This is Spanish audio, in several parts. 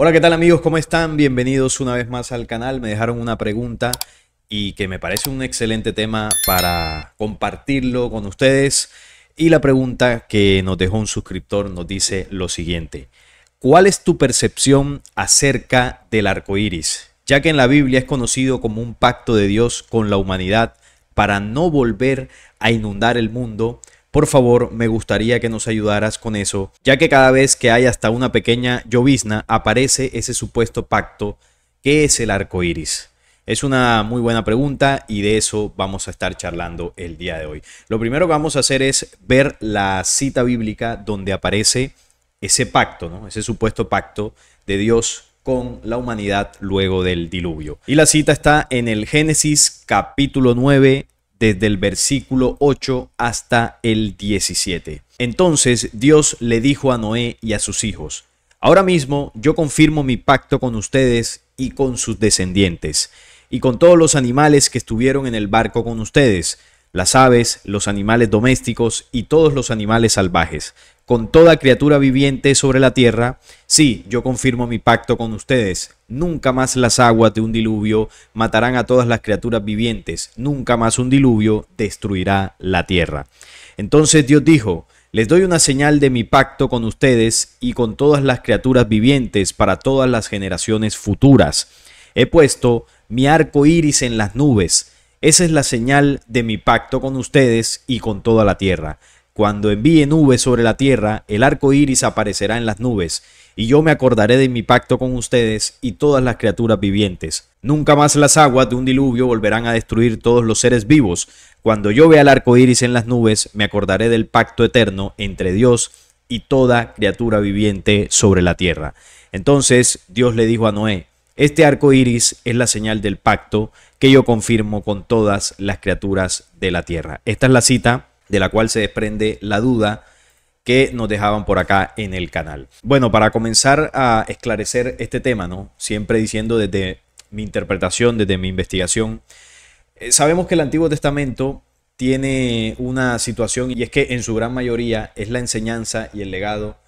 Hola, ¿qué tal amigos? ¿Cómo están? Bienvenidos una vez más al canal. Me dejaron una pregunta y que me parece un excelente tema para compartirlo con ustedes. Y la pregunta que nos dejó un suscriptor nos dice lo siguiente: ¿Cuál es tu percepción acerca del arco iris? Ya que en la Biblia es conocido como un pacto de Dios con la humanidad para no volver a inundar el mundo, por favor, me gustaría que nos ayudaras con eso, ya que cada vez que hay hasta una pequeña llovizna aparece ese supuesto pacto que es el arco iris. Es una muy buena pregunta y de eso vamos a estar charlando el día de hoy. Lo primero que vamos a hacer es ver la cita bíblica donde aparece ese pacto, ¿no? ese supuesto pacto de Dios con la humanidad luego del diluvio. Y la cita está en el Génesis capítulo 9, desde el versículo 8 hasta el 17. Entonces Dios le dijo a Noé y a sus hijos, Ahora mismo yo confirmo mi pacto con ustedes y con sus descendientes, y con todos los animales que estuvieron en el barco con ustedes, las aves, los animales domésticos y todos los animales salvajes, con toda criatura viviente sobre la tierra, sí, yo confirmo mi pacto con ustedes. Nunca más las aguas de un diluvio matarán a todas las criaturas vivientes, nunca más un diluvio destruirá la tierra. Entonces Dios dijo, les doy una señal de mi pacto con ustedes y con todas las criaturas vivientes para todas las generaciones futuras. He puesto mi arco iris en las nubes esa es la señal de mi pacto con ustedes y con toda la tierra. Cuando envíe nubes sobre la tierra, el arco iris aparecerá en las nubes, y yo me acordaré de mi pacto con ustedes y todas las criaturas vivientes. Nunca más las aguas de un diluvio volverán a destruir todos los seres vivos. Cuando yo vea el arco iris en las nubes, me acordaré del pacto eterno entre Dios y toda criatura viviente sobre la tierra. Entonces Dios le dijo a Noé: este arco iris es la señal del pacto que yo confirmo con todas las criaturas de la tierra. Esta es la cita de la cual se desprende la duda que nos dejaban por acá en el canal. Bueno, para comenzar a esclarecer este tema, ¿no? Siempre diciendo desde mi interpretación, desde mi investigación, eh, sabemos que el Antiguo Testamento tiene una situación y es que en su gran mayoría es la enseñanza y el legado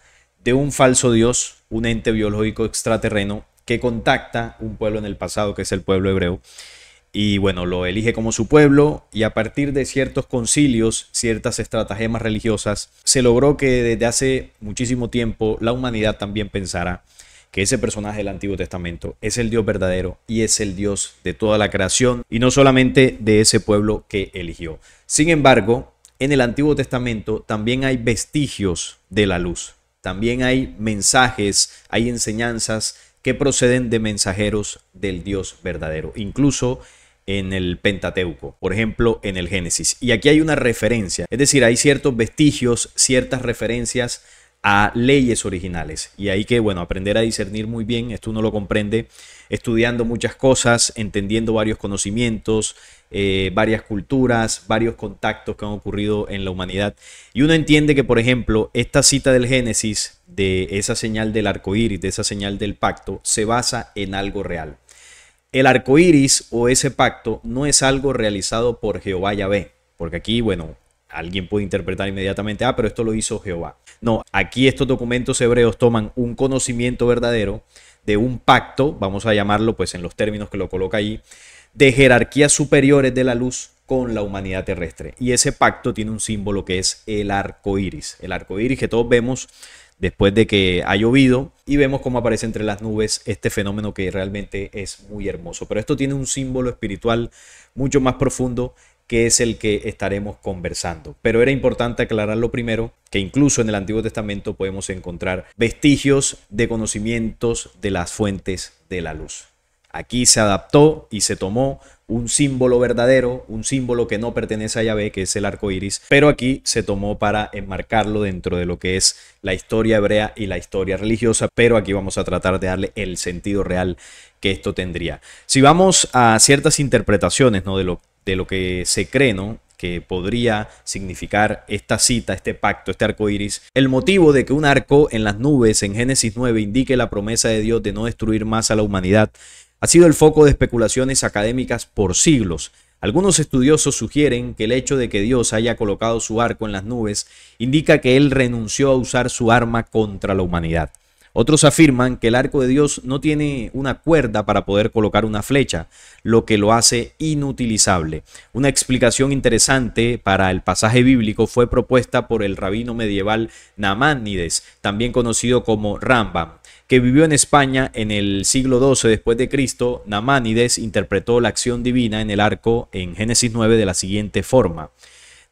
de un falso dios, un ente biológico extraterreno que contacta un pueblo en el pasado, que es el pueblo hebreo, y bueno, lo elige como su pueblo y a partir de ciertos concilios, ciertas estratagemas religiosas, se logró que desde hace muchísimo tiempo la humanidad también pensara que ese personaje del Antiguo Testamento es el Dios verdadero y es el Dios de toda la creación y no solamente de ese pueblo que eligió. Sin embargo, en el Antiguo Testamento también hay vestigios de la luz, también hay mensajes, hay enseñanzas que proceden de mensajeros del Dios verdadero, incluso en el Pentateuco, por ejemplo, en el Génesis. Y aquí hay una referencia, es decir, hay ciertos vestigios, ciertas referencias a leyes originales. Y hay que, bueno, aprender a discernir muy bien, esto uno lo comprende estudiando muchas cosas, entendiendo varios conocimientos, eh, varias culturas, varios contactos que han ocurrido en la humanidad. Y uno entiende que, por ejemplo, esta cita del Génesis, de esa señal del arco iris, de esa señal del pacto, se basa en algo real. El arco iris o ese pacto no es algo realizado por Jehová Yahvé, porque aquí, bueno, alguien puede interpretar inmediatamente, ah, pero esto lo hizo Jehová. No, aquí estos documentos hebreos toman un conocimiento verdadero de un pacto, vamos a llamarlo pues en los términos que lo coloca ahí, de jerarquías superiores de la luz con la humanidad terrestre. Y ese pacto tiene un símbolo que es el arco iris. El arco iris que todos vemos después de que ha llovido y vemos cómo aparece entre las nubes este fenómeno que realmente es muy hermoso. Pero esto tiene un símbolo espiritual mucho más profundo que es el que estaremos conversando. Pero era importante aclarar lo primero, que incluso en el Antiguo Testamento podemos encontrar vestigios de conocimientos de las fuentes de la luz. Aquí se adaptó y se tomó un símbolo verdadero, un símbolo que no pertenece a Yahvé, que es el arco iris, pero aquí se tomó para enmarcarlo dentro de lo que es la historia hebrea y la historia religiosa, pero aquí vamos a tratar de darle el sentido real que esto tendría. Si vamos a ciertas interpretaciones ¿no? de, lo, de lo que se cree, que podría significar esta cita, este pacto, este arco iris. El motivo de que un arco en las nubes en Génesis 9 indique la promesa de Dios de no destruir más a la humanidad ha sido el foco de especulaciones académicas por siglos. Algunos estudiosos sugieren que el hecho de que Dios haya colocado su arco en las nubes indica que Él renunció a usar su arma contra la humanidad. Otros afirman que el arco de Dios no tiene una cuerda para poder colocar una flecha, lo que lo hace inutilizable. Una explicación interesante para el pasaje bíblico fue propuesta por el rabino medieval Namánides, también conocido como Rambam que vivió en España en el siglo XII después de Cristo, Namánides interpretó la acción divina en el arco en Génesis 9 de la siguiente forma.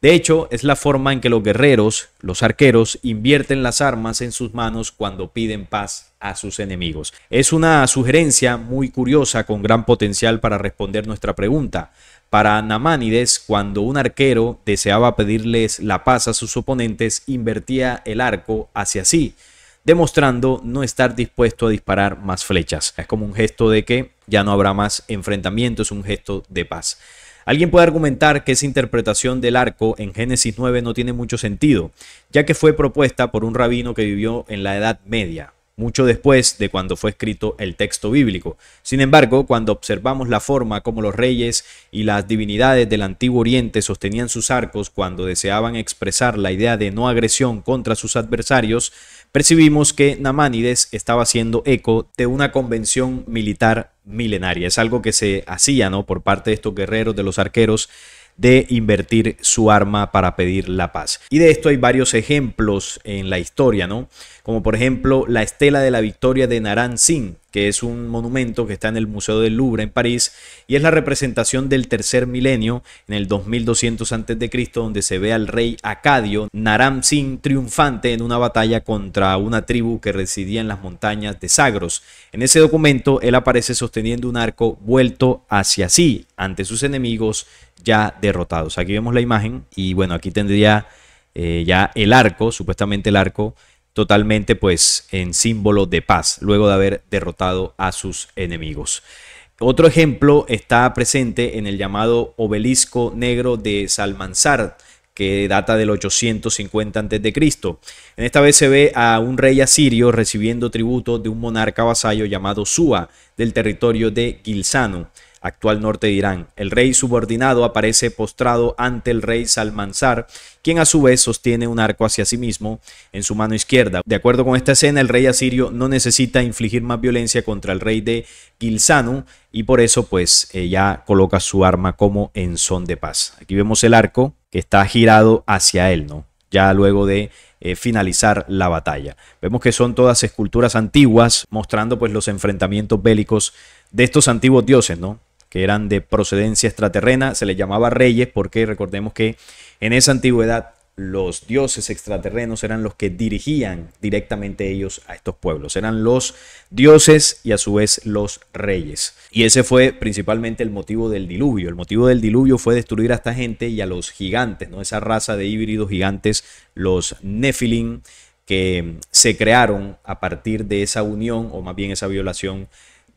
De hecho, es la forma en que los guerreros, los arqueros, invierten las armas en sus manos cuando piden paz a sus enemigos. Es una sugerencia muy curiosa con gran potencial para responder nuestra pregunta. Para Namánides, cuando un arquero deseaba pedirles la paz a sus oponentes, invertía el arco hacia sí, demostrando no estar dispuesto a disparar más flechas. Es como un gesto de que ya no habrá más enfrentamientos, un gesto de paz. Alguien puede argumentar que esa interpretación del arco en Génesis 9 no tiene mucho sentido, ya que fue propuesta por un rabino que vivió en la Edad Media, mucho después de cuando fue escrito el texto bíblico. Sin embargo, cuando observamos la forma como los reyes y las divinidades del Antiguo Oriente sostenían sus arcos cuando deseaban expresar la idea de no agresión contra sus adversarios, percibimos que Namánides estaba haciendo eco de una convención militar milenaria. Es algo que se hacía, ¿no? Por parte de estos guerreros, de los arqueros, de invertir su arma para pedir la paz. Y de esto hay varios ejemplos en la historia, ¿no? Como por ejemplo la estela de la victoria de Naran Singh que es un monumento que está en el Museo del Louvre en París y es la representación del tercer milenio en el 2200 a.C. donde se ve al rey acadio Naram Sin triunfante en una batalla contra una tribu que residía en las montañas de Sagros. En ese documento él aparece sosteniendo un arco vuelto hacia sí ante sus enemigos ya derrotados. Aquí vemos la imagen y bueno, aquí tendría eh, ya el arco, supuestamente el arco totalmente pues en símbolo de paz, luego de haber derrotado a sus enemigos. Otro ejemplo está presente en el llamado obelisco negro de Salmanzar, que data del 850 a.C. En esta vez se ve a un rey asirio recibiendo tributo de un monarca vasallo llamado Sua del territorio de Gilsano actual norte de Irán. El rey subordinado aparece postrado ante el rey Salmanzar, quien a su vez sostiene un arco hacia sí mismo en su mano izquierda. De acuerdo con esta escena, el rey asirio no necesita infligir más violencia contra el rey de Gilzanu y por eso pues ya coloca su arma como en son de paz. Aquí vemos el arco que está girado hacia él, ¿no? Ya luego de eh, finalizar la batalla. Vemos que son todas esculturas antiguas mostrando pues los enfrentamientos bélicos de estos antiguos dioses, ¿no? que eran de procedencia extraterrena, se les llamaba reyes porque recordemos que en esa antigüedad los dioses extraterrenos eran los que dirigían directamente ellos a estos pueblos. Eran los dioses y a su vez los reyes. Y ese fue principalmente el motivo del diluvio. El motivo del diluvio fue destruir a esta gente y a los gigantes, ¿no? Esa raza de híbridos gigantes, los Nephilim, que se crearon a partir de esa unión o más bien esa violación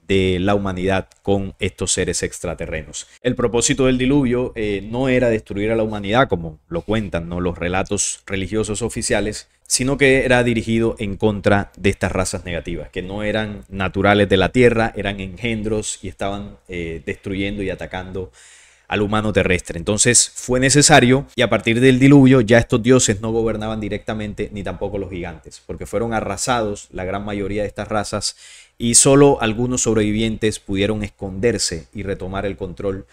de la humanidad con estos seres extraterrenos. El propósito del diluvio eh, no era destruir a la humanidad, como lo cuentan los relatos religiosos oficiales, sino que era dirigido en contra de estas razas negativas, que no eran naturales de la Tierra, eran engendros y estaban eh, destruyendo y atacando al humano terrestre. Entonces fue necesario y a partir del diluvio ya estos dioses no gobernaban directamente ni tampoco los gigantes, porque fueron arrasados la gran mayoría de estas razas y solo algunos sobrevivientes pudieron esconderse y retomar el control,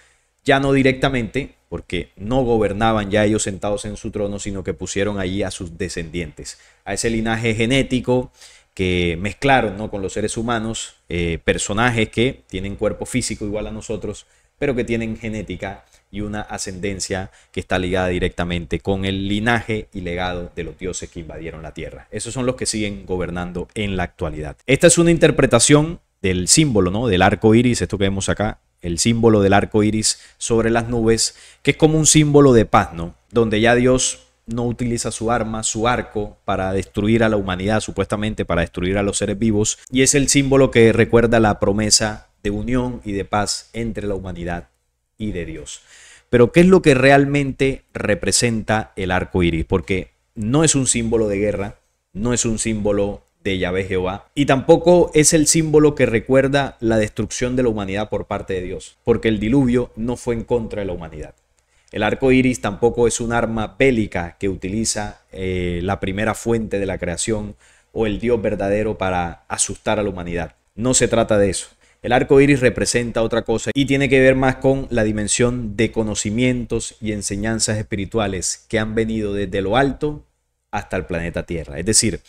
ya no directamente, porque no gobernaban ya ellos sentados en su trono, sino que pusieron allí a sus descendientes, a ese linaje genético que mezclaron ¿no? con los seres humanos, eh, personajes que tienen cuerpo físico igual a nosotros, pero que tienen genética y una ascendencia que está ligada directamente con el linaje y legado de los dioses que invadieron la tierra. Esos son los que siguen gobernando en la actualidad. Esta es una interpretación del símbolo, ¿no? Del arco iris, esto que vemos acá, el símbolo del arco iris sobre las nubes, que es como un símbolo de paz, ¿no? Donde ya Dios no utiliza su arma, su arco, para destruir a la humanidad, supuestamente, para destruir a los seres vivos, y es el símbolo que recuerda la promesa de unión y de paz entre la humanidad y de Dios. Pero ¿qué es lo que realmente representa el arco iris? Porque no es un símbolo de guerra, no es un símbolo de Yahvé Jehová, y tampoco es el símbolo que recuerda la destrucción de la humanidad por parte de Dios, porque el diluvio no fue en contra de la humanidad. El arco iris tampoco es un arma bélica que utiliza eh, la primera fuente de la creación o el Dios verdadero para asustar a la humanidad. No se trata de eso. El arco iris representa otra cosa y tiene que ver más con la dimensión de conocimientos y enseñanzas espirituales que han venido desde lo alto hasta el planeta Tierra. Es decir,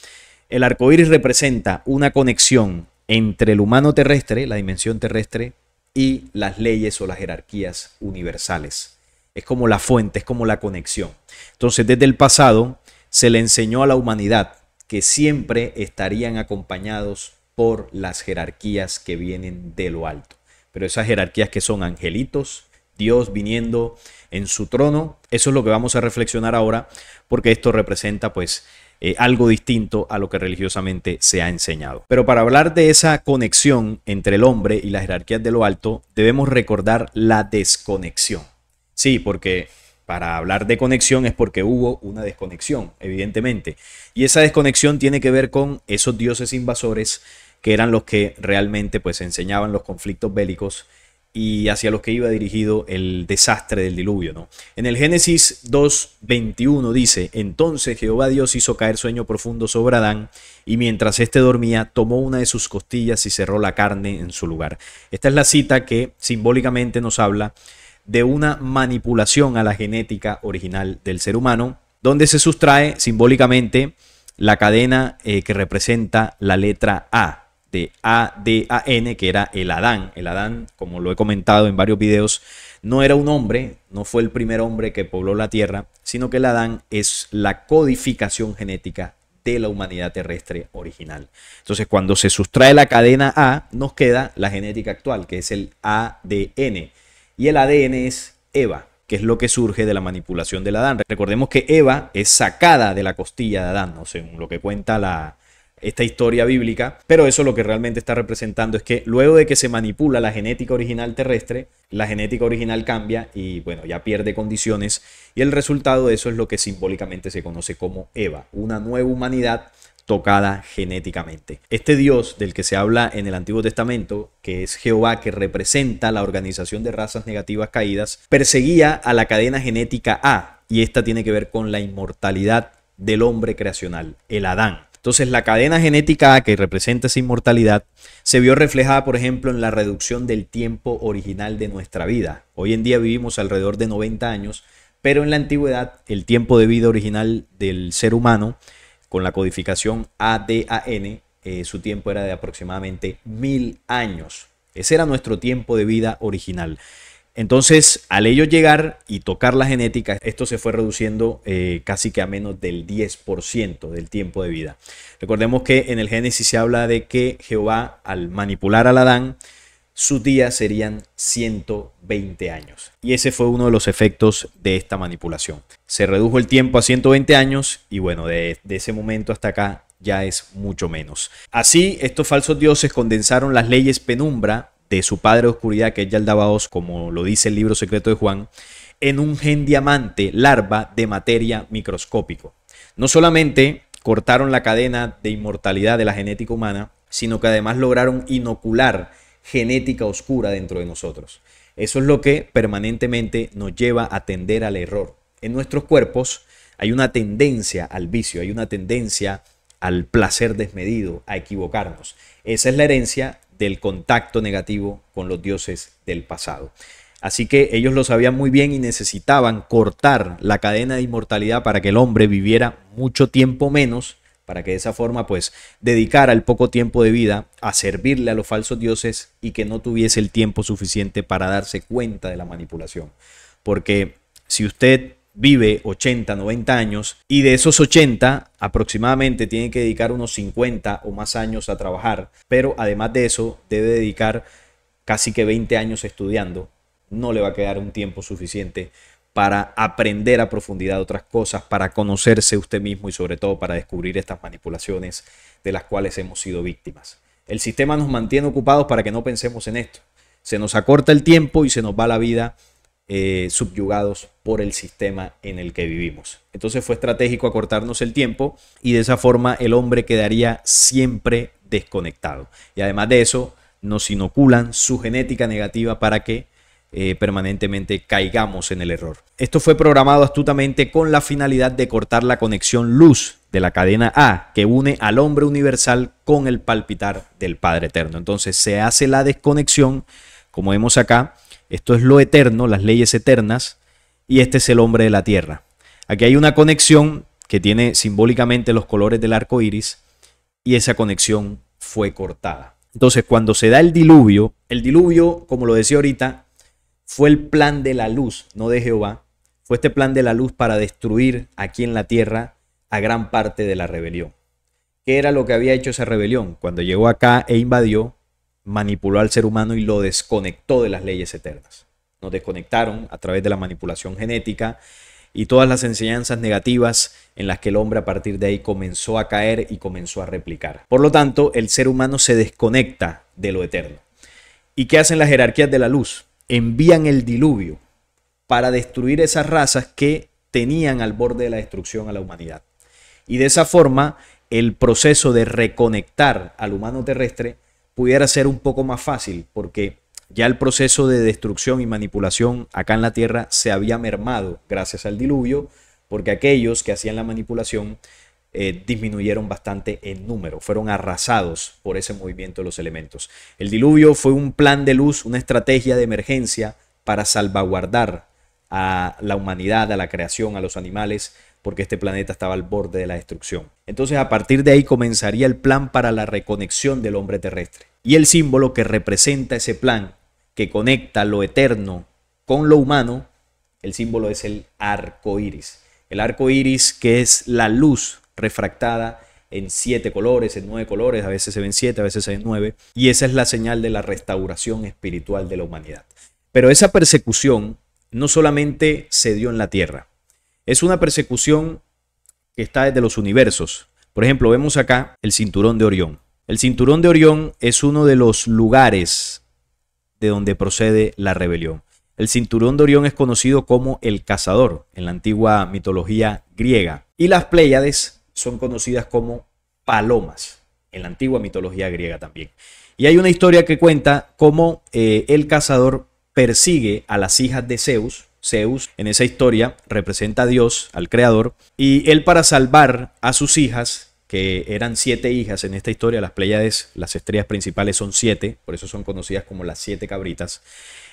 el arco iris representa una conexión entre el humano terrestre, la dimensión terrestre, y las leyes o las jerarquías universales. Es como la fuente, es como la conexión. Entonces, desde el pasado se le enseñó a la humanidad que siempre estarían acompañados por las jerarquías que vienen de lo alto. Pero esas jerarquías que son angelitos, Dios viniendo en su trono, eso es lo que vamos a reflexionar ahora, porque esto representa pues eh, algo distinto a lo que religiosamente se ha enseñado. Pero para hablar de esa conexión entre el hombre y las jerarquías de lo alto, debemos recordar la desconexión. Sí, porque para hablar de conexión es porque hubo una desconexión, evidentemente. Y esa desconexión tiene que ver con esos dioses invasores que eran los que realmente pues enseñaban los conflictos bélicos y hacia los que iba dirigido el desastre del diluvio. ¿no? En el Génesis 2.21 dice, entonces Jehová Dios hizo caer sueño profundo sobre Adán y mientras éste dormía tomó una de sus costillas y cerró la carne en su lugar. Esta es la cita que simbólicamente nos habla de una manipulación a la genética original del ser humano, donde se sustrae simbólicamente la cadena eh, que representa la letra A, de ADAN, que era el Adán. El Adán, como lo he comentado en varios videos, no era un hombre, no fue el primer hombre que pobló la Tierra, sino que el Adán es la codificación genética de la humanidad terrestre original. Entonces, cuando se sustrae la cadena A, nos queda la genética actual, que es el ADN. Y el ADN es Eva, que es lo que surge de la manipulación del Adán. Recordemos que Eva es sacada de la costilla de Adán, según lo que cuenta la, esta historia bíblica, pero eso lo que realmente está representando es que luego de que se manipula la genética original terrestre, la genética original cambia y bueno, ya pierde condiciones y el resultado de eso es lo que simbólicamente se conoce como Eva, una nueva humanidad tocada genéticamente. Este Dios del que se habla en el Antiguo Testamento, que es Jehová, que representa la organización de razas negativas caídas, perseguía a la cadena genética A, y esta tiene que ver con la inmortalidad del hombre creacional, el Adán. Entonces la cadena genética que representa esa inmortalidad se vio reflejada, por ejemplo, en la reducción del tiempo original de nuestra vida. Hoy en día vivimos alrededor de 90 años, pero en la antigüedad el tiempo de vida original del ser humano con la codificación ADAN, eh, su tiempo era de aproximadamente mil años. Ese era nuestro tiempo de vida original. Entonces, al ellos llegar y tocar la genética, esto se fue reduciendo eh, casi que a menos del 10% del tiempo de vida. Recordemos que en el Génesis se habla de que Jehová, al manipular al Adán, sus días serían 120 años. Y ese fue uno de los efectos de esta manipulación. Se redujo el tiempo a 120 años y bueno, de ese momento hasta acá ya es mucho menos. Así, estos falsos dioses condensaron las leyes penumbra de su padre de oscuridad, que es Yaldabaos, como lo dice el libro secreto de Juan, en un gen diamante larva de materia microscópico. No solamente cortaron la cadena de inmortalidad de la genética humana, sino que además lograron inocular genética oscura dentro de nosotros. Eso es lo que permanentemente nos lleva a tender al error. En nuestros cuerpos hay una tendencia al vicio, hay una tendencia al placer desmedido, a equivocarnos. Esa es la herencia del contacto negativo con los dioses del pasado. Así que ellos lo sabían muy bien y necesitaban cortar la cadena de inmortalidad para que el hombre viviera mucho tiempo menos, para que de esa forma pues dedicara el poco tiempo de vida a servirle a los falsos dioses y que no tuviese el tiempo suficiente para darse cuenta de la manipulación. Porque si usted vive 80, 90 años y de esos 80 aproximadamente tiene que dedicar unos 50 o más años a trabajar, pero además de eso debe dedicar casi que 20 años estudiando, no le va a quedar un tiempo suficiente para aprender a profundidad otras cosas, para conocerse usted mismo y sobre todo para descubrir estas manipulaciones de las cuales hemos sido víctimas. El sistema nos mantiene ocupados para que no pensemos en esto. Se nos acorta el tiempo y se nos va la vida eh, subyugados por el sistema en el que vivimos. Entonces fue estratégico acortarnos el tiempo y de esa forma el hombre quedaría siempre desconectado. Y además de eso, nos inoculan su genética negativa para que eh, permanentemente caigamos en el error. Esto fue programado astutamente con la finalidad de cortar la conexión luz de la cadena A que une al hombre universal con el palpitar del Padre Eterno. Entonces se hace la desconexión, como vemos acá, esto es lo eterno, las leyes eternas, y este es el hombre de la tierra. Aquí hay una conexión que tiene simbólicamente los colores del arco iris y esa conexión fue cortada. Entonces, cuando se da el diluvio, el diluvio, como lo decía ahorita, fue el plan de la luz, no de Jehová. Fue este plan de la luz para destruir aquí en la tierra a gran parte de la rebelión. ¿Qué era lo que había hecho esa rebelión? Cuando llegó acá e invadió, manipuló al ser humano y lo desconectó de las leyes eternas. Nos desconectaron a través de la manipulación genética y todas las enseñanzas negativas en las que el hombre a partir de ahí comenzó a caer y comenzó a replicar. Por lo tanto, el ser humano se desconecta de lo eterno. ¿Y qué hacen las jerarquías de la luz? Envían el diluvio para destruir esas razas que tenían al borde de la destrucción a la humanidad. Y de esa forma, el proceso de reconectar al humano terrestre pudiera ser un poco más fácil, porque ya el proceso de destrucción y manipulación acá en la Tierra se había mermado gracias al diluvio, porque aquellos que hacían la manipulación eh, disminuyeron bastante en número, fueron arrasados por ese movimiento de los elementos. El diluvio fue un plan de luz, una estrategia de emergencia para salvaguardar a la humanidad, a la creación, a los animales, porque este planeta estaba al borde de la destrucción. Entonces a partir de ahí comenzaría el plan para la reconexión del hombre terrestre. Y el símbolo que representa ese plan, que conecta lo eterno con lo humano, el símbolo es el arco iris. El arco iris que es la luz refractada en siete colores, en nueve colores, a veces se ven siete, a veces se ven nueve, y esa es la señal de la restauración espiritual de la humanidad. Pero esa persecución no solamente se dio en la tierra, es una persecución que está desde los universos. Por ejemplo, vemos acá el cinturón de Orión. El cinturón de Orión es uno de los lugares de donde procede la rebelión. El cinturón de Orión es conocido como el cazador en la antigua mitología griega y las Pléyades son conocidas como palomas en la antigua mitología griega también. Y hay una historia que cuenta cómo eh, el cazador persigue a las hijas de Zeus Zeus en esa historia representa a Dios, al Creador, y él para salvar a sus hijas, que eran siete hijas en esta historia, las pleiades, las estrellas principales son siete, por eso son conocidas como las siete cabritas,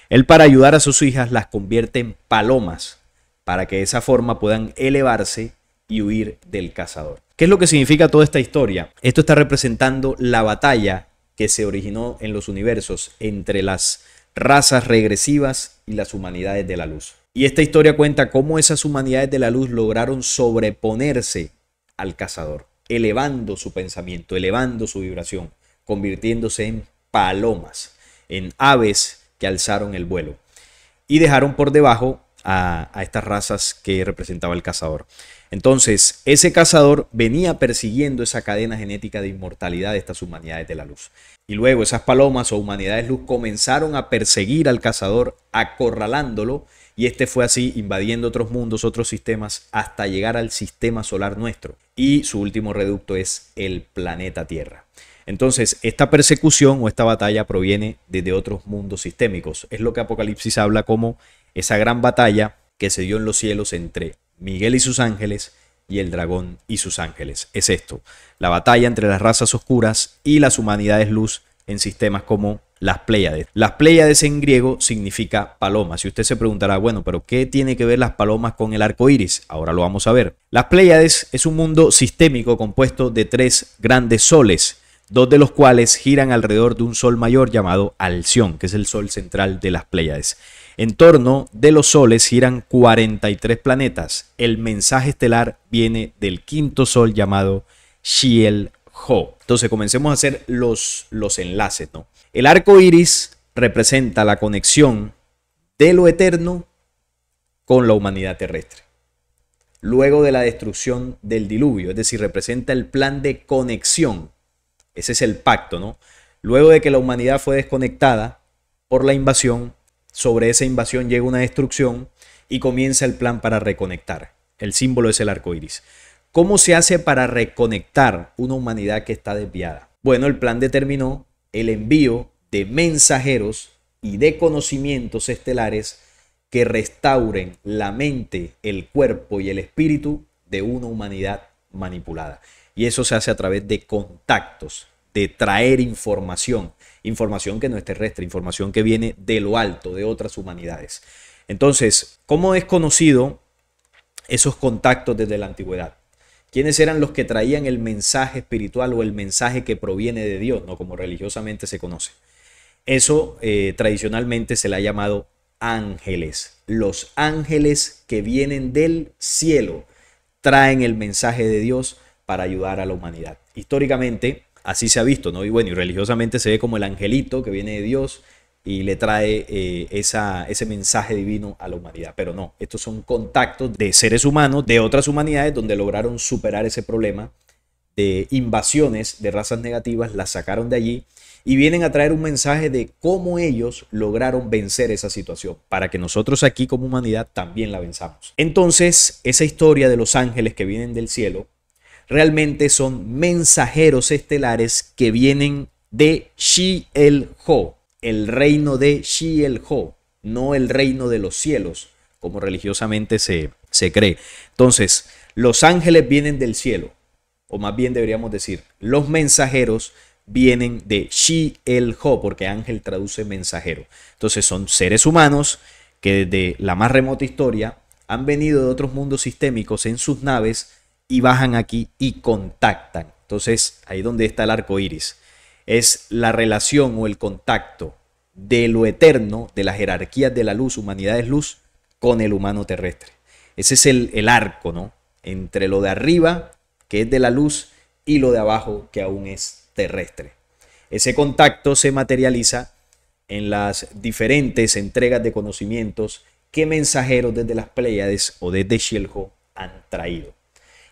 él para ayudar a sus hijas las convierte en palomas, para que de esa forma puedan elevarse y huir del cazador. ¿Qué es lo que significa toda esta historia? Esto está representando la batalla que se originó en los universos entre las razas regresivas y las humanidades de la luz. Y esta historia cuenta cómo esas humanidades de la luz lograron sobreponerse al cazador, elevando su pensamiento, elevando su vibración, convirtiéndose en palomas, en aves que alzaron el vuelo y dejaron por debajo a, estas razas que representaba el cazador. Entonces, ese cazador venía persiguiendo esa cadena genética de inmortalidad de estas humanidades de la luz. Y luego esas palomas o humanidades luz comenzaron a perseguir al cazador, acorralándolo y este fue así, invadiendo otros mundos, otros sistemas, hasta llegar al sistema solar nuestro. Y su último reducto es el planeta Tierra. Entonces, esta persecución o esta batalla proviene desde otros mundos sistémicos. Es lo que Apocalipsis habla como esa gran batalla que se dio en los cielos entre Miguel y sus ángeles y el dragón y sus ángeles. Es esto, la batalla entre las razas oscuras y las humanidades luz en sistemas como las Pléyades. Las Pléyades en griego significa palomas. Y usted se preguntará, bueno, pero ¿qué tiene que ver las palomas con el arco iris? Ahora lo vamos a ver. Las Pléyades es un mundo sistémico compuesto de tres grandes soles, dos de los cuales giran alrededor de un sol mayor llamado Alción, que es el sol central de las Pléyades. En torno de los soles giran 43 planetas. El mensaje estelar viene del quinto sol llamado Shiel Ho. Entonces comencemos a hacer los, los enlaces, ¿no? El arco iris representa la conexión de lo eterno con la humanidad terrestre. Luego de la destrucción del diluvio, es decir, representa el plan de conexión. Ese es el pacto, ¿no? Luego de que la humanidad fue desconectada por la invasión, sobre esa invasión llega una destrucción y comienza el plan para reconectar. El símbolo es el arco iris. ¿Cómo se hace para reconectar una humanidad que está desviada? Bueno, el plan determinó el envío de mensajeros y de conocimientos estelares que restauren la mente, el cuerpo y el espíritu de una humanidad manipulada. Y eso se hace a través de contactos, de traer información, información que no es terrestre, información que viene de lo alto, de otras humanidades. Entonces, ¿cómo es conocido esos contactos desde la antigüedad? quiénes eran los que traían el mensaje espiritual o el mensaje que proviene de Dios, no como religiosamente se conoce. Eso eh, tradicionalmente se le ha llamado ángeles. Los ángeles que vienen del cielo traen el mensaje de Dios para ayudar a la humanidad. Históricamente así se ha visto, ¿no? Y bueno, y religiosamente se ve como el angelito que viene de Dios, y le trae eh, ese mensaje divino a la humanidad. Pero no, estos son contactos de seres humanos de otras humanidades donde lograron superar ese problema de invasiones de razas negativas, las sacaron de allí y vienen a traer un mensaje de cómo ellos lograron vencer esa situación, para que nosotros aquí como humanidad también la venzamos. Entonces, esa historia de los ángeles que vienen del cielo, realmente son mensajeros estelares que vienen de Shi-El-Ho, el reino de Ho, no el reino de los cielos, como religiosamente se, se cree. Entonces, los ángeles vienen del cielo, o más bien deberíamos decir, los mensajeros vienen de Shi el Ho, porque ángel traduce mensajero. Entonces son seres humanos que desde la más remota historia han venido de otros mundos sistémicos en sus naves y bajan aquí y contactan. Entonces ahí donde está el arco iris. Es la relación o el contacto de lo eterno, de las jerarquías de la luz, humanidad es luz, con el humano terrestre. Ese es el, arco, ¿no? Entre lo de arriba, que es de la luz, y lo de abajo, que aún es terrestre. Ese contacto se materializa en las diferentes entregas de conocimientos que mensajeros desde las Pléyades o desde Shielho han traído.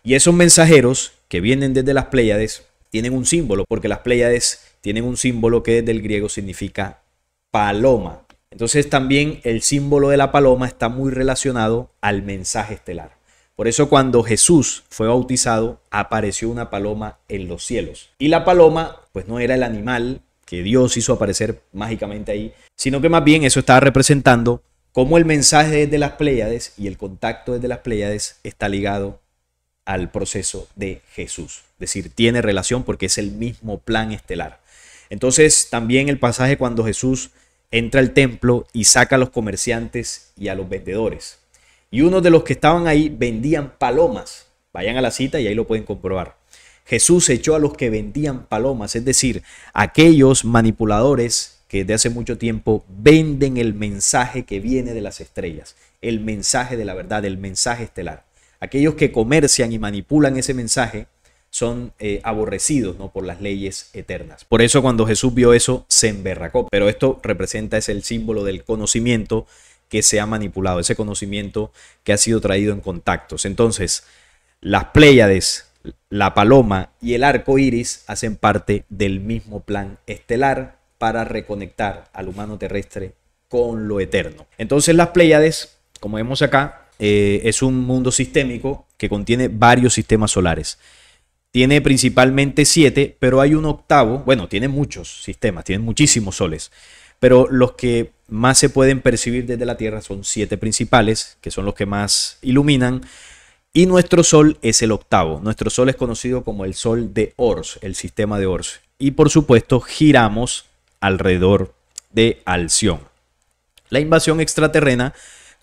Y esos mensajeros que vienen desde las Pléyades tienen un símbolo, porque las Pléyades tienen un símbolo que desde el griego significa paloma. Entonces también el símbolo de la paloma está muy relacionado al mensaje estelar. Por eso cuando Jesús fue bautizado apareció una paloma en los cielos. Y la paloma pues no era el animal que Dios hizo aparecer mágicamente ahí, sino que más bien eso estaba representando cómo el mensaje desde las Pléyades y el contacto desde las Pléyades está ligado al proceso de Jesús. Es decir, tiene relación porque es el mismo plan estelar. Entonces también el pasaje cuando Jesús entra al templo y saca a los comerciantes y a los vendedores. Y uno de los que estaban ahí vendían palomas. Vayan a la cita y ahí lo pueden comprobar. Jesús echó a los que vendían palomas, es decir, aquellos manipuladores que desde hace mucho tiempo venden el mensaje que viene de las estrellas, el mensaje de la verdad, el mensaje estelar. Aquellos que comercian y manipulan ese mensaje son eh, aborrecidos ¿no? por las leyes eternas. Por eso cuando Jesús vio eso, se emberracó. Pero esto representa, es el símbolo del conocimiento que se ha manipulado, ese conocimiento que ha sido traído en contactos. Entonces, las Pléyades, la paloma y el arco iris hacen parte del mismo plan estelar para reconectar al humano terrestre con lo eterno. Entonces, las Pléyades, como vemos acá, eh, es un mundo sistémico que contiene varios sistemas solares tiene principalmente siete, pero hay un octavo, bueno, tiene muchos sistemas, tiene muchísimos soles, pero los que más se pueden percibir desde la Tierra son siete principales, que son los que más iluminan. Y nuestro Sol es el octavo. Nuestro Sol es conocido como el Sol de Ors, el sistema de Ors. Y por supuesto giramos alrededor de Alción. La invasión extraterrena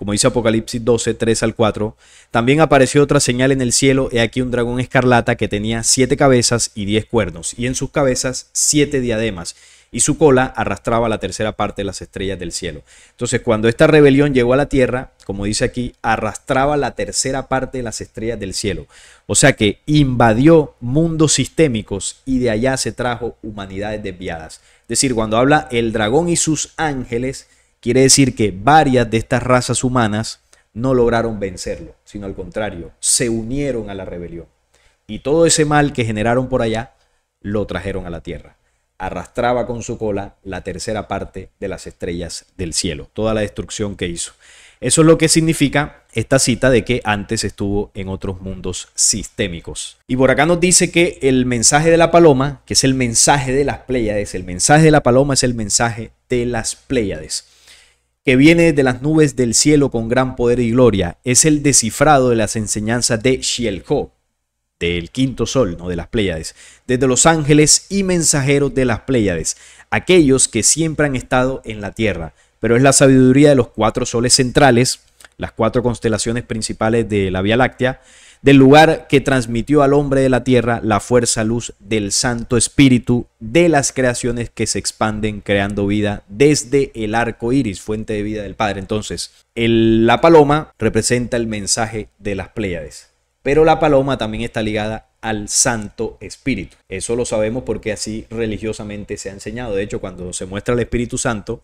como dice Apocalipsis 12, 3 al 4, también apareció otra señal en el cielo, he aquí un dragón escarlata que tenía siete cabezas y diez cuernos, y en sus cabezas siete diademas, y su cola arrastraba la tercera parte de las estrellas del cielo. Entonces, cuando esta rebelión llegó a la tierra, como dice aquí, arrastraba la tercera parte de las estrellas del cielo. O sea que invadió mundos sistémicos y de allá se trajo humanidades desviadas. Es decir, cuando habla el dragón y sus ángeles, Quiere decir que varias de estas razas humanas no lograron vencerlo, sino al contrario, se unieron a la rebelión. Y todo ese mal que generaron por allá lo trajeron a la tierra. Arrastraba con su cola la tercera parte de las estrellas del cielo, toda la destrucción que hizo. Eso es lo que significa esta cita de que antes estuvo en otros mundos sistémicos. Y por acá nos dice que el mensaje de la paloma, que es el mensaje de las Pléyades, el mensaje de la paloma es el mensaje de las Pléyades que viene de las nubes del cielo con gran poder y gloria. Es el descifrado de las enseñanzas de Shielho, del quinto sol, no de las Pléyades, desde los ángeles y mensajeros de las Pléyades, aquellos que siempre han estado en la tierra. Pero es la sabiduría de los cuatro soles centrales, las cuatro constelaciones principales de la Vía Láctea, del lugar que transmitió al hombre de la tierra la fuerza luz del Santo Espíritu de las creaciones que se expanden creando vida desde el arco iris, fuente de vida del Padre. Entonces, la paloma representa el mensaje de las Pléyades, pero la paloma también está ligada al Santo Espíritu. Eso lo sabemos porque así religiosamente se ha enseñado. De hecho, cuando se muestra el Espíritu Santo,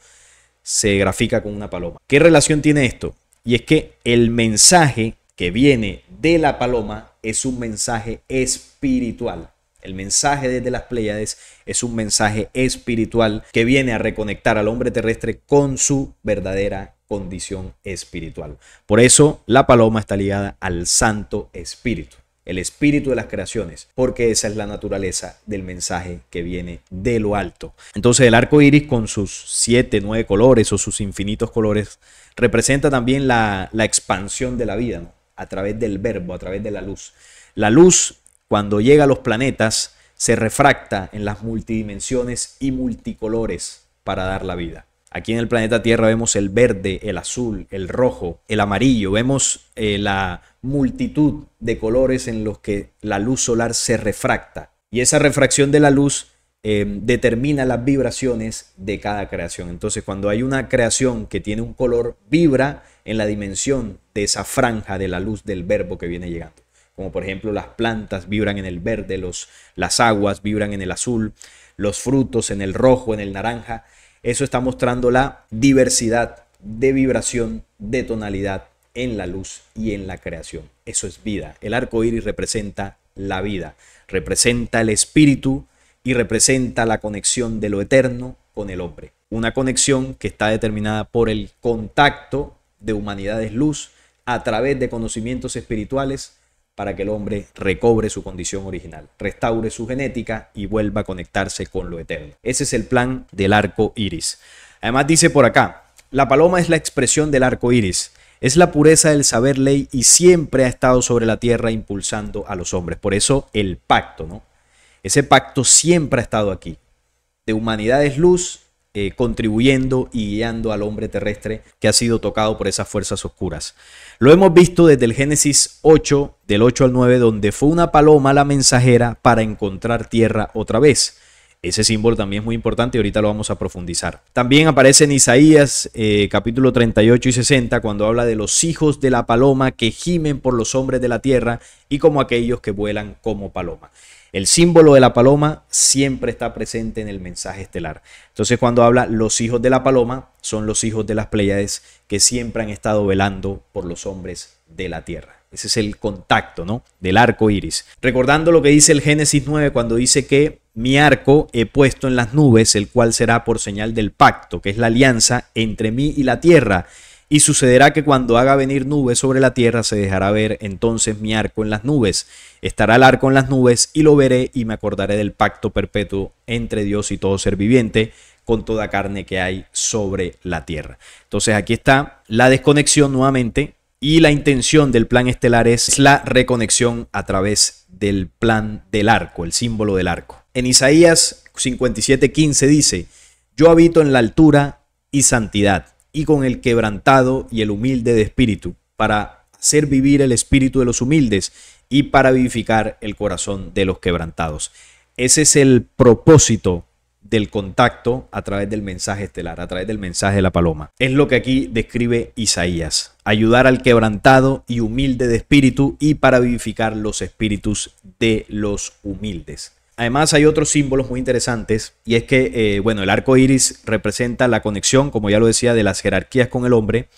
se grafica con una paloma. ¿Qué relación tiene esto? Y es que el mensaje que viene de la paloma es un mensaje espiritual. El mensaje desde las Pléyades es un mensaje espiritual que viene a reconectar al hombre terrestre con su verdadera condición espiritual. Por eso la paloma está ligada al Santo Espíritu, el espíritu de las creaciones, porque esa es la naturaleza del mensaje que viene de lo alto. Entonces el arco iris con sus siete, nueve colores o sus infinitos colores representa también la, la expansión de la vida, ¿no? a través del verbo, a través de la luz. La luz, cuando llega a los planetas, se refracta en las multidimensiones y multicolores para dar la vida. Aquí en el planeta Tierra vemos el verde, el azul, el rojo, el amarillo, vemos eh, la multitud de colores en los que la luz solar se refracta. Y esa refracción de la luz eh, determina las vibraciones de cada creación. Entonces cuando hay una creación que tiene un color, vibra en la dimensión esa franja de la luz del verbo que viene llegando. Como por ejemplo las plantas vibran en el verde, los, las aguas vibran en el azul, los frutos en el rojo, en el naranja. Eso está mostrando la diversidad de vibración, de tonalidad en la luz y en la creación. Eso es vida. El arco iris representa la vida, representa el espíritu y representa la conexión de lo eterno con el hombre. Una conexión que está determinada por el contacto de humanidades luz a través de conocimientos espirituales para que el hombre recobre su condición original, restaure su genética y vuelva a conectarse con lo eterno. Ese es el plan del arco iris. Además dice por acá, la paloma es la expresión del arco iris, es la pureza del saber ley y siempre ha estado sobre la tierra impulsando a los hombres. Por eso el pacto, ¿no? Ese pacto siempre ha estado aquí. De humanidad es luz, eh, contribuyendo y guiando al hombre terrestre que ha sido tocado por esas fuerzas oscuras. Lo hemos visto desde el Génesis 8, del 8 al 9, donde fue una paloma la mensajera para encontrar tierra otra vez. Ese símbolo también es muy importante y ahorita lo vamos a profundizar. También aparece en Isaías eh, capítulo 38 y 60 cuando habla de los hijos de la paloma que gimen por los hombres de la tierra y como aquellos que vuelan como paloma. El símbolo de la paloma siempre está presente en el mensaje estelar. Entonces cuando habla los hijos de la paloma, son los hijos de las Pléyades que siempre han estado velando por los hombres de la tierra. Ese es el contacto, ¿no? Del arco iris. Recordando lo que dice el Génesis 9 cuando dice que mi arco he puesto en las nubes, el cual será por señal del pacto, que es la alianza entre mí y la tierra y sucederá que cuando haga venir nubes sobre la tierra se dejará ver entonces mi arco en las nubes. Estará el arco en las nubes y lo veré y me acordaré del pacto perpetuo entre Dios y todo ser viviente con toda carne que hay sobre la tierra. Entonces aquí está la desconexión nuevamente y la intención del plan estelar es la reconexión a través del plan del arco, el símbolo del arco. En Isaías 57:15 dice, yo habito en la altura y santidad y con el quebrantado y el humilde de espíritu, para hacer vivir el espíritu de los humildes y para vivificar el corazón de los quebrantados. Ese es el propósito del contacto a través del mensaje estelar, a través del mensaje de la paloma. Es lo que aquí describe Isaías, ayudar al quebrantado y humilde de espíritu y para vivificar los espíritus de los humildes. Además, hay otros símbolos muy interesantes, y es que, eh, bueno, el arco iris representa la conexión, como ya lo decía, de las jerarquías con el hombre,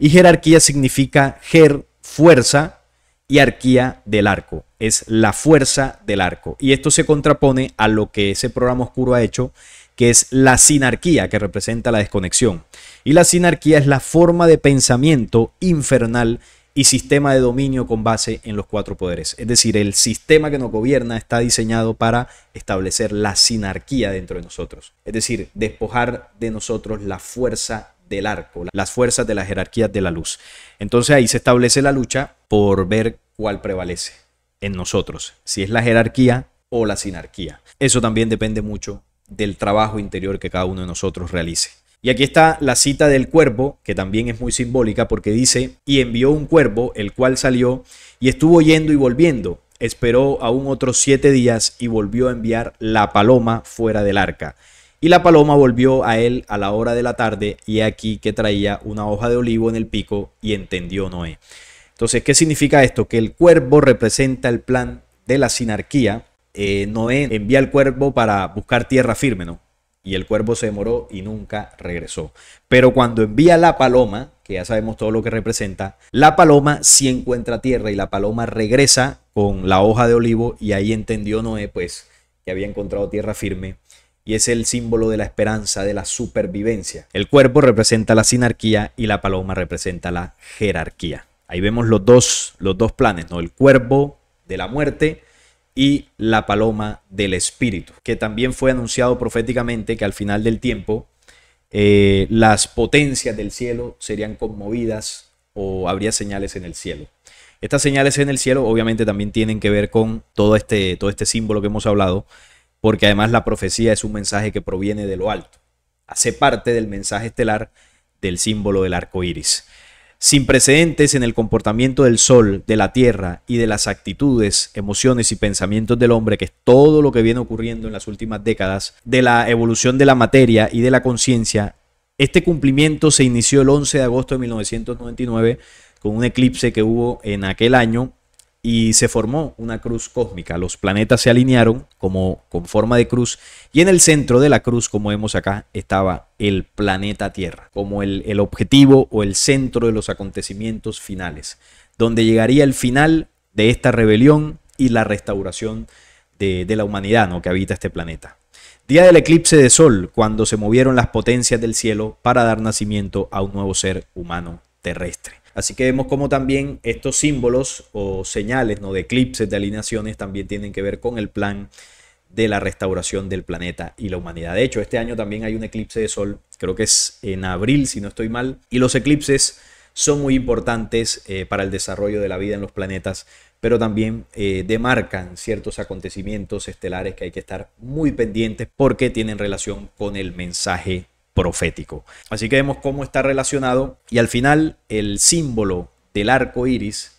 y jerarquía significa ger, fuerza, y arquía del arco, es la fuerza del arco. Y esto se contrapone a lo que ese programa oscuro ha hecho, que es la sinarquía, que representa la desconexión. Y la sinarquía es la forma de pensamiento infernal y sistema de dominio con base en los cuatro poderes. Es decir, el sistema que nos gobierna está diseñado para establecer la sinarquía dentro de nosotros. Es decir, despojar de nosotros la fuerza del arco, las fuerzas de la jerarquía de la luz. Entonces ahí se establece la lucha por ver cuál prevalece en nosotros, si es la jerarquía o la sinarquía. Eso también depende mucho del trabajo interior que cada uno de nosotros realice. Y aquí está la cita del cuervo, que también es muy simbólica porque dice, y envió un cuervo, el cual salió, y estuvo yendo y volviendo. Esperó aún otros siete días y volvió a enviar la paloma fuera del arca. Y la paloma volvió a él a la hora de la tarde, y aquí que traía una hoja de olivo en el pico, y entendió Noé. Entonces, ¿qué significa esto? Que el cuervo representa el plan de la sinarquía. Eh, Noé envía al cuervo para buscar tierra firme, ¿no? Y el cuervo se demoró y nunca regresó. Pero cuando envía la paloma, que ya sabemos todo lo que representa, la paloma sí encuentra tierra y la paloma regresa con la hoja de olivo y ahí entendió Noé pues que había encontrado tierra firme y es el símbolo de la esperanza, de la supervivencia. El cuervo representa la sinarquía y la paloma representa la jerarquía. Ahí vemos los dos, los dos planes, ¿no? El cuervo de la muerte y la paloma del espíritu, que también fue anunciado proféticamente que al final del tiempo eh, las potencias del cielo serían conmovidas o habría señales en el cielo. Estas señales en el cielo obviamente también tienen que ver con todo este, todo este símbolo que hemos hablado, porque además la profecía es un mensaje que proviene de lo alto, hace parte del mensaje estelar del símbolo del arco iris sin precedentes en el comportamiento del Sol, de la Tierra y de las actitudes, emociones y pensamientos del hombre, que es todo lo que viene ocurriendo en las últimas décadas, de la evolución de la materia y de la conciencia, este cumplimiento se inició el 11 de agosto de 1999 con un eclipse que hubo en aquel año y se formó una cruz cósmica. Los planetas se alinearon como con forma de cruz y en el centro de la cruz, como vemos acá, estaba el planeta Tierra, como el, objetivo o el centro de los acontecimientos finales, donde llegaría el final de esta rebelión y la restauración de, de la humanidad que habita este planeta. Día del eclipse de sol, cuando se movieron las potencias del cielo para dar nacimiento a un nuevo ser humano terrestre. Así que vemos cómo también estos símbolos o señales ¿no? de eclipses, de alineaciones, también tienen que ver con el plan de la restauración del planeta y la humanidad. De hecho, este año también hay un eclipse de sol, creo que es en abril, si no estoy mal, y los eclipses son muy importantes eh, para el desarrollo de la vida en los planetas, pero también eh, demarcan ciertos acontecimientos estelares que hay que estar muy pendientes porque tienen relación con el mensaje profético. Así que vemos cómo está relacionado y al final el símbolo del arco iris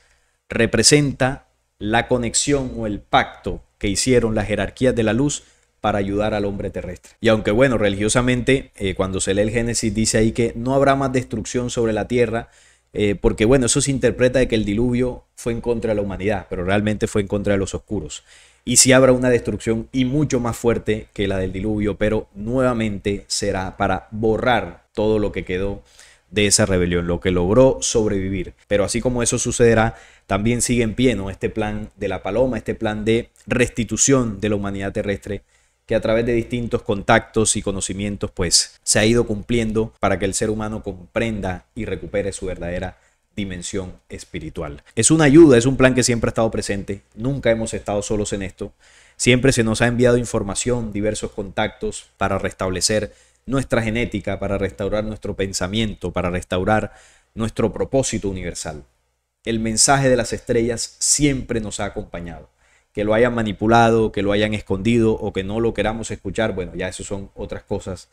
representa la conexión o el pacto que hicieron las jerarquías de la luz para ayudar al hombre terrestre. Y aunque bueno, religiosamente, eh, cuando se lee el Génesis dice ahí que no habrá más destrucción sobre la tierra, eh, porque bueno, eso se interpreta de que el diluvio fue en contra de la humanidad, pero realmente fue en contra de los oscuros y si habrá una destrucción y mucho más fuerte que la del diluvio, pero nuevamente será para borrar todo lo que quedó de esa rebelión, lo que logró sobrevivir. Pero así como eso sucederá, también sigue en pie este plan de la paloma, este plan de restitución de la humanidad terrestre que a través de distintos contactos y conocimientos pues se ha ido cumpliendo para que el ser humano comprenda y recupere su verdadera dimensión espiritual. Es una ayuda, es un plan que siempre ha estado presente, nunca hemos estado solos en esto, siempre se nos ha enviado información, diversos contactos para restablecer nuestra genética, para restaurar nuestro pensamiento, para restaurar nuestro propósito universal. El mensaje de las estrellas siempre nos ha acompañado. Que lo hayan manipulado, que lo hayan escondido o que no lo queramos escuchar, bueno, ya eso son otras cosas.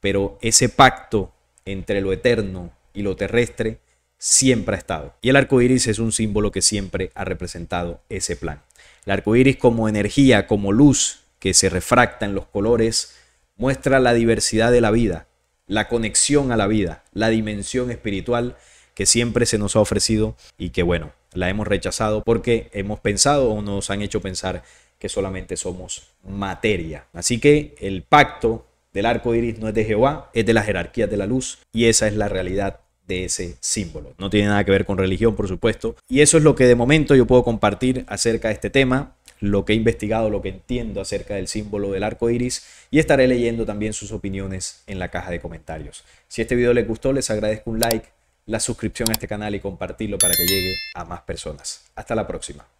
Pero ese pacto entre lo eterno y lo terrestre siempre ha estado. Y el arco iris es un símbolo que siempre ha representado ese plan. El arco iris, como energía, como luz que se refracta en los colores, muestra la diversidad de la vida, la conexión a la vida, la dimensión espiritual que siempre se nos ha ofrecido y que, bueno, la hemos rechazado porque hemos pensado o nos han hecho pensar que solamente somos materia. Así que el pacto del arco iris no es de Jehová, es de las jerarquías de la luz y esa es la realidad de ese símbolo. No tiene nada que ver con religión, por supuesto. Y eso es lo que de momento yo puedo compartir acerca de este tema, lo que he investigado, lo que entiendo acerca del símbolo del arco iris y estaré leyendo también sus opiniones en la caja de comentarios. Si este video les gustó, les agradezco un like, la suscripción a este canal y compartirlo para que llegue a más personas. Hasta la próxima.